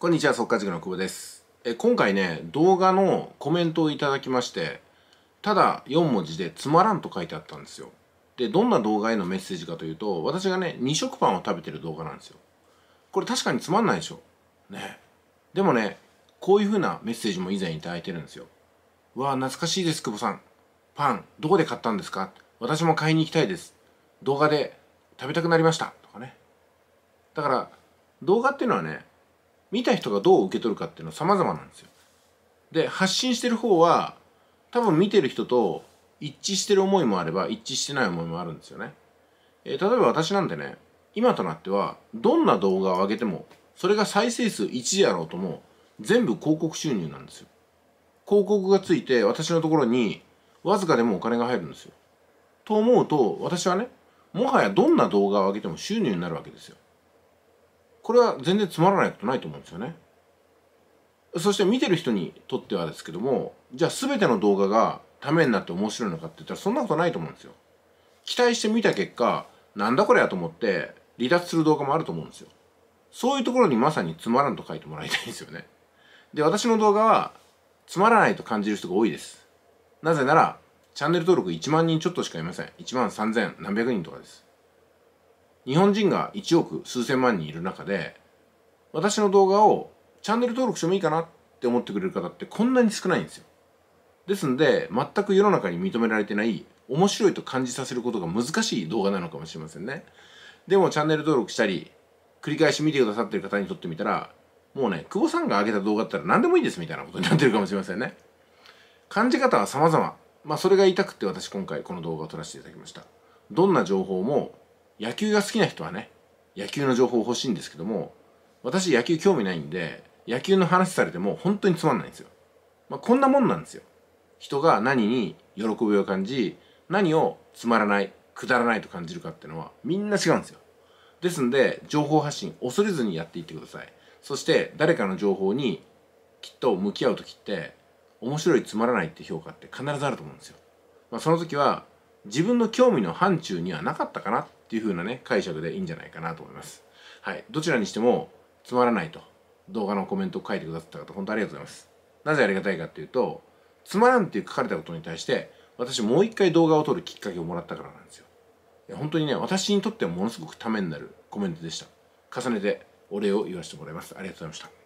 こんにちは、速稼塾の久保です。え、今回ね、動画のコメントをいただきまして、ただ4文字でつまらんと書いてあったんですよ。で、どんな動画へのメッセージかというと、私がね、2食パンを食べてる動画なんですよ。これ確かにつまんないでしょ。ね。でもね、こういうふうなメッセージも以前いただいてるんですよ。わあ、懐かしいです、久保さん。パン、どこで買ったんですか私も買いに行きたいです。動画で食べたくなりました。とかね。だから、動画っていうのはね、見た人がどう受け取るかっていうのは様々なんですよ。で発信してる方は多分見てる人と一致してる思いもあれば一致してない思いもあるんですよね。えー、例えば私なんてね今となってはどんな動画を上げてもそれが再生数1であろうとも全部広告収入なんですよ。広告がついて私のところにわずかでもお金が入るんですよ。と思うと私はねもはやどんな動画を上げても収入になるわけですよ。これは全然つまらないことないと思うんですよね。そして見てる人にとってはですけどもじゃあ全ての動画がためになって面白いのかって言ったらそんなことないと思うんですよ。期待して見た結果なんだこれやと思って離脱する動画もあると思うんですよ。そういうところにまさにつまらんと書いてもらいたいんですよね。で、私の動画はつまらないと感じる人が多いです。なぜなら、チャンネル登録1万人ちょっとしかいません。1万3000何百人とかです。日本人が1億数千万人いる中で私の動画をチャンネル登録してもいいかなって思ってくれる方ってこんなに少ないんですよですんで全く世の中に認められてない面白いと感じさせることが難しい動画なのかもしれませんねでもチャンネル登録したり繰り返し見てくださってる方にとってみたらもうね久保さんが上げた動画だったら何でもいいですみたいなことになってるかもしれませんね感じ方は様々まあそれが言いたくて私今回この動画を撮らせていただきましたどんな情報も野球が好きな人はね野球の情報欲しいんですけども私野球興味ないんで野球の話されても本当につまんないんですよ、まあ、こんなもんなんですよ人が何に喜びを感じ何をつまらないくだらないと感じるかっていうのはみんな違うんですよですんで情報発信恐れずにやっていってくださいそして誰かの情報にきっと向き合う時って面白いつまらないって評価って必ずあると思うんですよ、まあ、その時は自分の興味の範疇にはなかったかなっていう風なね、解釈でいいんじゃないかなと思います。はい。どちらにしても、つまらないと、動画のコメントを書いてくださった方、本当ありがとうございます。なぜありがたいかっていうと、つまらんって書かれたことに対して、私もう一回動画を撮るきっかけをもらったからなんですよ。本当にね、私にとってはものすごくためになるコメントでした。重ねてお礼を言わせてもらいます。ありがとうございました。